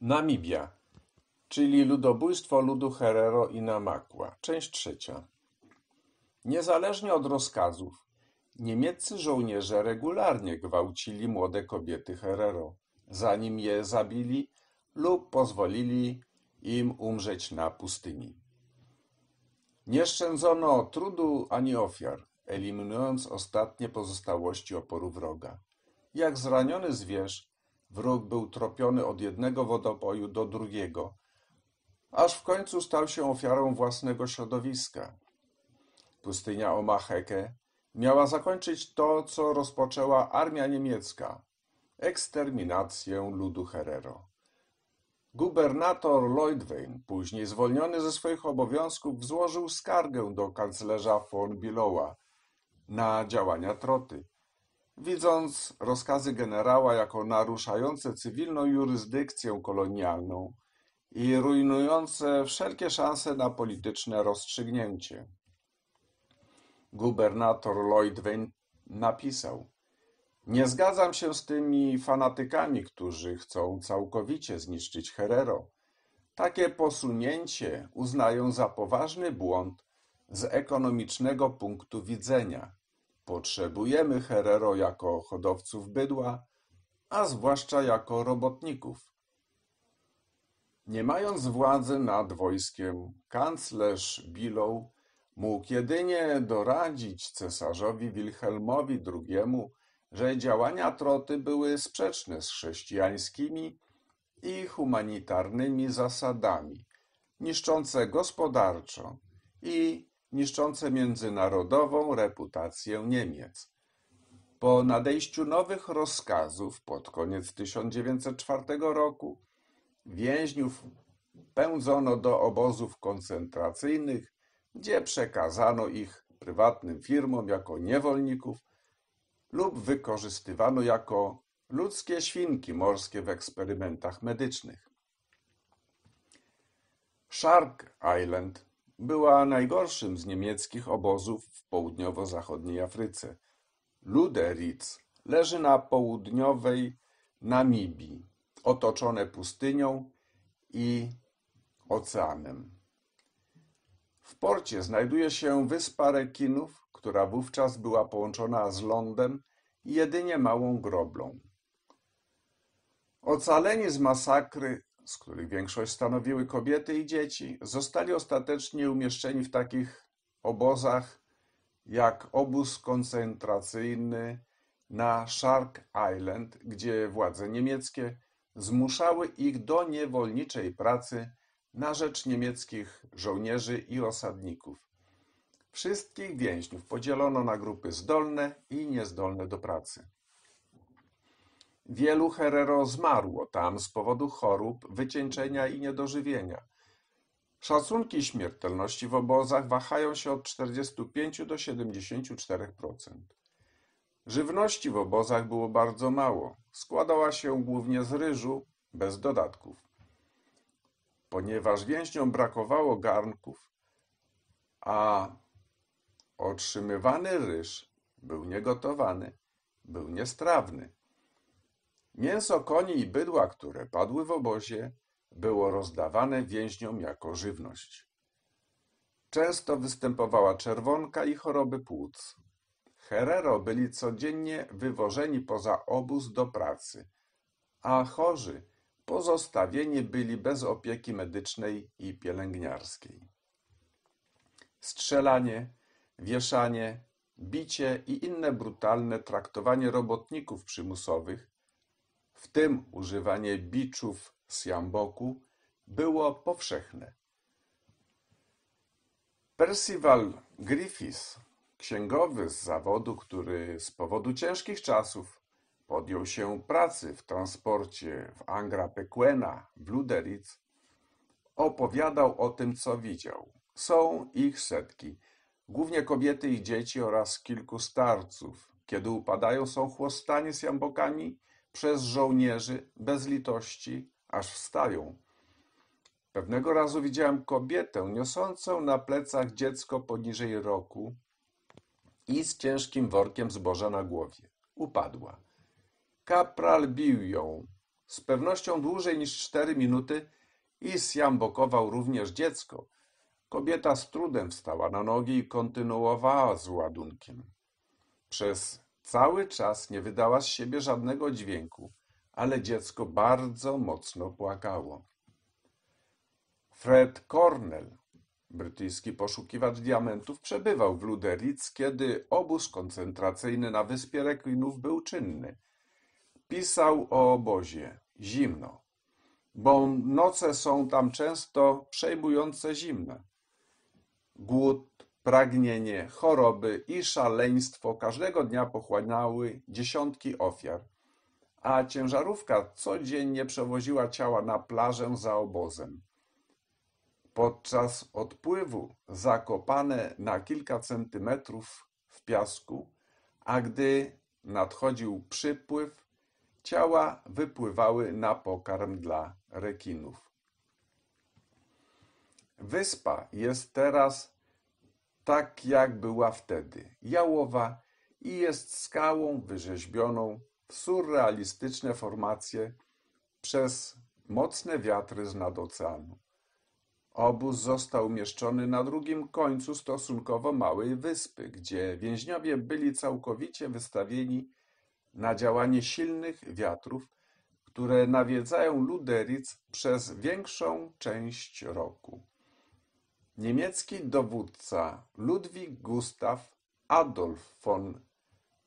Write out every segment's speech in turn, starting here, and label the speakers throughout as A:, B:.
A: Namibia, czyli ludobójstwo ludu Herero i Namakwa, część trzecia. Niezależnie od rozkazów, niemieccy żołnierze regularnie gwałcili młode kobiety Herero, zanim je zabili lub pozwolili im umrzeć na pustyni. Nie szczędzono trudu ani ofiar, eliminując ostatnie pozostałości oporu wroga. Jak zraniony zwierz, Wróg był tropiony od jednego wodopoju do drugiego, aż w końcu stał się ofiarą własnego środowiska. Pustynia Omaheke miała zakończyć to, co rozpoczęła armia niemiecka eksterminację ludu Herero. Gubernator Lloydwein, później zwolniony ze swoich obowiązków, złożył skargę do kanclerza von Biloła na działania troty widząc rozkazy generała jako naruszające cywilną jurysdykcję kolonialną i rujnujące wszelkie szanse na polityczne rozstrzygnięcie. Gubernator Lloyd Wayne napisał: Nie zgadzam się z tymi fanatykami, którzy chcą całkowicie zniszczyć Herero. Takie posunięcie uznają za poważny błąd z ekonomicznego punktu widzenia Potrzebujemy Herero jako hodowców bydła, a zwłaszcza jako robotników. Nie mając władzy nad wojskiem, kanclerz Bilow mógł jedynie doradzić cesarzowi Wilhelmowi II, że działania Troty były sprzeczne z chrześcijańskimi i humanitarnymi zasadami, niszczące gospodarczo i niszczące międzynarodową reputację Niemiec. Po nadejściu nowych rozkazów pod koniec 1904 roku więźniów pędzono do obozów koncentracyjnych, gdzie przekazano ich prywatnym firmom jako niewolników lub wykorzystywano jako ludzkie świnki morskie w eksperymentach medycznych. Shark Island była najgorszym z niemieckich obozów w południowo-zachodniej Afryce. Luderitz leży na południowej Namibii, otoczone pustynią i oceanem. W porcie znajduje się wyspa rekinów, która wówczas była połączona z lądem jedynie małą groblą. Ocaleni z masakry z których większość stanowiły kobiety i dzieci, zostali ostatecznie umieszczeni w takich obozach jak obóz koncentracyjny na Shark Island, gdzie władze niemieckie zmuszały ich do niewolniczej pracy na rzecz niemieckich żołnierzy i osadników. Wszystkich więźniów podzielono na grupy zdolne i niezdolne do pracy. Wielu Herero zmarło tam z powodu chorób, wycieńczenia i niedożywienia. Szacunki śmiertelności w obozach wahają się od 45 do 74%. Żywności w obozach było bardzo mało. Składała się głównie z ryżu, bez dodatków. Ponieważ więźniom brakowało garnków, a otrzymywany ryż był niegotowany, był niestrawny. Mięso koni i bydła, które padły w obozie, było rozdawane więźniom jako żywność. Często występowała czerwonka i choroby płuc. Herero byli codziennie wywożeni poza obóz do pracy, a chorzy pozostawieni byli bez opieki medycznej i pielęgniarskiej. Strzelanie, wieszanie, bicie i inne brutalne traktowanie robotników przymusowych w tym używanie biczów z jamboku, było powszechne. Percival Griffiths, księgowy z zawodu, który z powodu ciężkich czasów podjął się pracy w transporcie w Angra Pequena w Luderitz, opowiadał o tym, co widział. Są ich setki, głównie kobiety i dzieci oraz kilku starców. Kiedy upadają, są chłostani z jambokami – przez żołnierzy bez litości, aż wstają. Pewnego razu widziałem kobietę niosącą na plecach dziecko poniżej roku i z ciężkim workiem zboża na głowie. Upadła. Kapral bił ją. Z pewnością dłużej niż cztery minuty i siambokował również dziecko. Kobieta z trudem wstała na nogi i kontynuowała z ładunkiem. Przez Cały czas nie wydała z siebie żadnego dźwięku, ale dziecko bardzo mocno płakało. Fred Cornell, brytyjski poszukiwacz diamentów, przebywał w Luderitz, kiedy obóz koncentracyjny na wyspie Reklinów był czynny. Pisał o obozie. Zimno. Bo noce są tam często przejmujące zimne. Głód Pragnienie, choroby i szaleństwo każdego dnia pochłaniały dziesiątki ofiar, a ciężarówka codziennie przewoziła ciała na plażę za obozem. Podczas odpływu zakopane na kilka centymetrów w piasku, a gdy nadchodził przypływ, ciała wypływały na pokarm dla rekinów. Wyspa jest teraz tak jak była wtedy, jałowa i jest skałą wyrzeźbioną w surrealistyczne formacje przez mocne wiatry z nad oceanu. Obóz został umieszczony na drugim końcu stosunkowo małej wyspy, gdzie więźniowie byli całkowicie wystawieni na działanie silnych wiatrów, które nawiedzają Luderic przez większą część roku. Niemiecki dowódca Ludwig Gustav Adolf von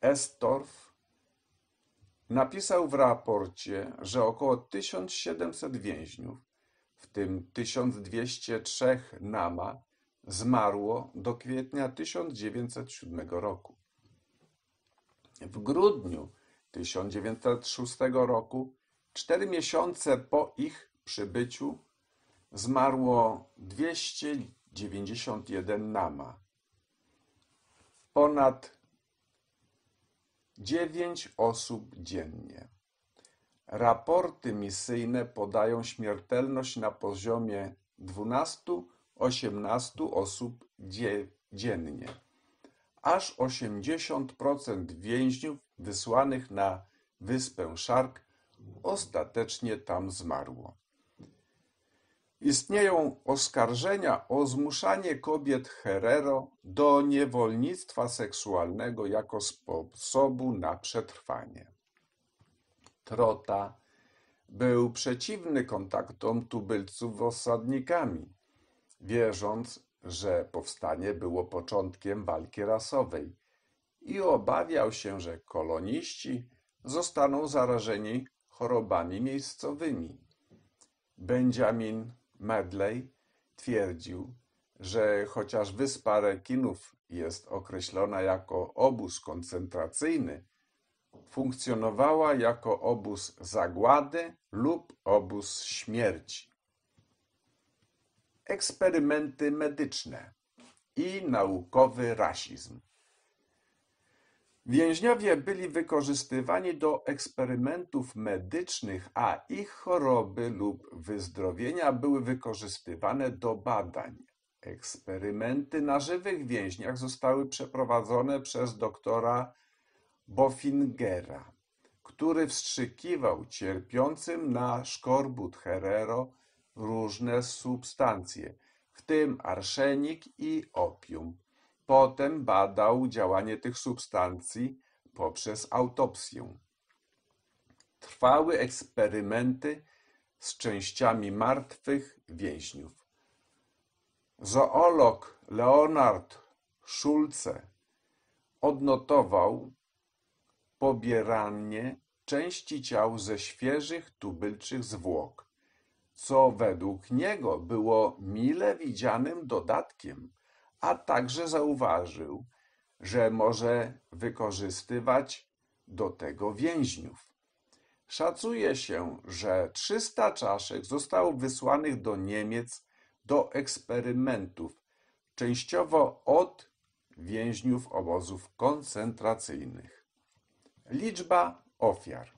A: Estorf napisał w raporcie, że około 1700 więźniów, w tym 1203 nama, zmarło do kwietnia 1907 roku. W grudniu 1906 roku, cztery miesiące po ich przybyciu zmarło 291 nama. Ponad 9 osób dziennie. Raporty misyjne podają śmiertelność na poziomie 12-18 osób dziennie. Aż 80% więźniów wysłanych na wyspę Szark ostatecznie tam zmarło. Istnieją oskarżenia o zmuszanie kobiet Herero do niewolnictwa seksualnego jako sposobu na przetrwanie. Trota był przeciwny kontaktom tubylców z osadnikami, wierząc, że powstanie było początkiem walki rasowej i obawiał się, że koloniści zostaną zarażeni chorobami miejscowymi. Benjamin Medley twierdził, że chociaż wyspa rekinów jest określona jako obóz koncentracyjny, funkcjonowała jako obóz zagłady lub obóz śmierci. Eksperymenty medyczne i naukowy rasizm. Więźniowie byli wykorzystywani do eksperymentów medycznych, a ich choroby lub wyzdrowienia były wykorzystywane do badań. Eksperymenty na żywych więźniach zostały przeprowadzone przez doktora Boffingera, który wstrzykiwał cierpiącym na szkorbut Herero różne substancje, w tym arszenik i opium. Potem badał działanie tych substancji poprzez autopsję. Trwały eksperymenty z częściami martwych więźniów. Zoolog Leonard Schulze odnotował pobieranie części ciał ze świeżych tubylczych zwłok, co według niego było mile widzianym dodatkiem a także zauważył, że może wykorzystywać do tego więźniów. Szacuje się, że 300 czaszek zostało wysłanych do Niemiec do eksperymentów, częściowo od więźniów obozów koncentracyjnych. Liczba ofiar.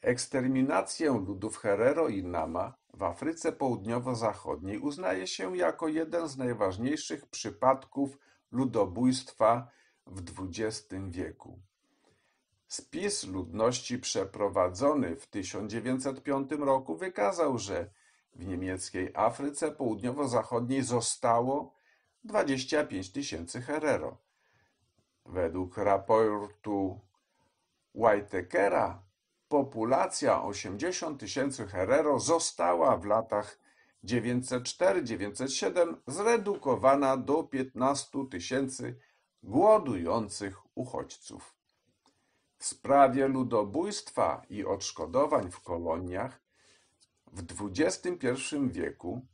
A: Eksterminację ludów Herero i Nama w Afryce Południowo-Zachodniej uznaje się jako jeden z najważniejszych przypadków ludobójstwa w XX wieku. Spis ludności przeprowadzony w 1905 roku wykazał, że w niemieckiej Afryce Południowo-Zachodniej zostało 25 tysięcy herero. Według raportu Whitekera Populacja 80 tysięcy Herero została w latach 904-907 zredukowana do 15 tysięcy głodujących uchodźców. W sprawie ludobójstwa i odszkodowań w koloniach w XXI wieku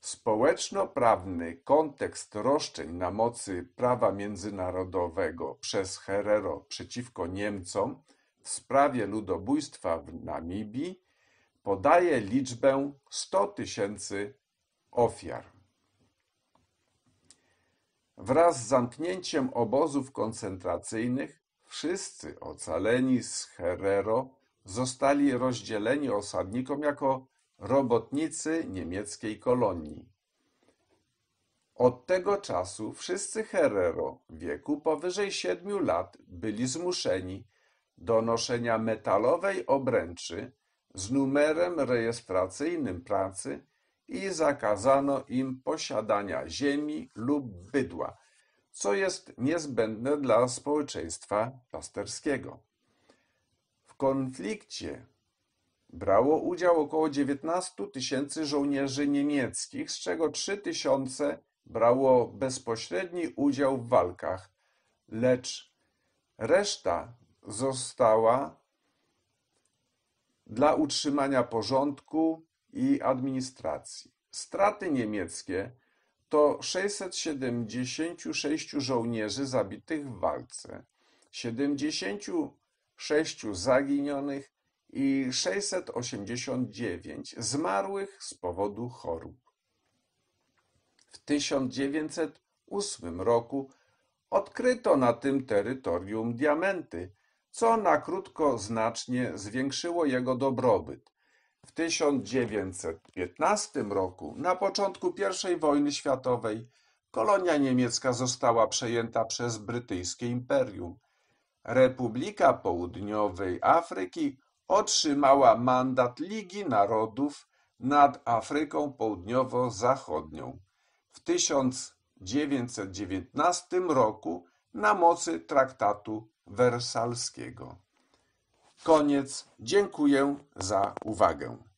A: społeczno-prawny kontekst roszczeń na mocy prawa międzynarodowego przez Herero przeciwko Niemcom w sprawie ludobójstwa w Namibii podaje liczbę 100 tysięcy ofiar. Wraz z zamknięciem obozów koncentracyjnych wszyscy ocaleni z Herero zostali rozdzieleni osadnikom jako robotnicy niemieckiej kolonii. Od tego czasu wszyscy Herero wieku powyżej siedmiu lat byli zmuszeni do noszenia metalowej obręczy z numerem rejestracyjnym pracy i zakazano im posiadania ziemi lub bydła, co jest niezbędne dla społeczeństwa pasterskiego. W konflikcie brało udział około 19 tysięcy żołnierzy niemieckich, z czego 3 tysiące brało bezpośredni udział w walkach, lecz reszta została dla utrzymania porządku i administracji. Straty niemieckie to 676 żołnierzy zabitych w walce, 76 zaginionych i 689 zmarłych z powodu chorób. W 1908 roku odkryto na tym terytorium diamenty, co na krótko znacznie zwiększyło jego dobrobyt. W 1915 roku, na początku I wojny światowej, kolonia niemiecka została przejęta przez brytyjskie imperium. Republika Południowej Afryki otrzymała mandat Ligi Narodów nad Afryką Południowo-Zachodnią. W 1919 roku na mocy traktatu wersalskiego. Koniec. Dziękuję za uwagę.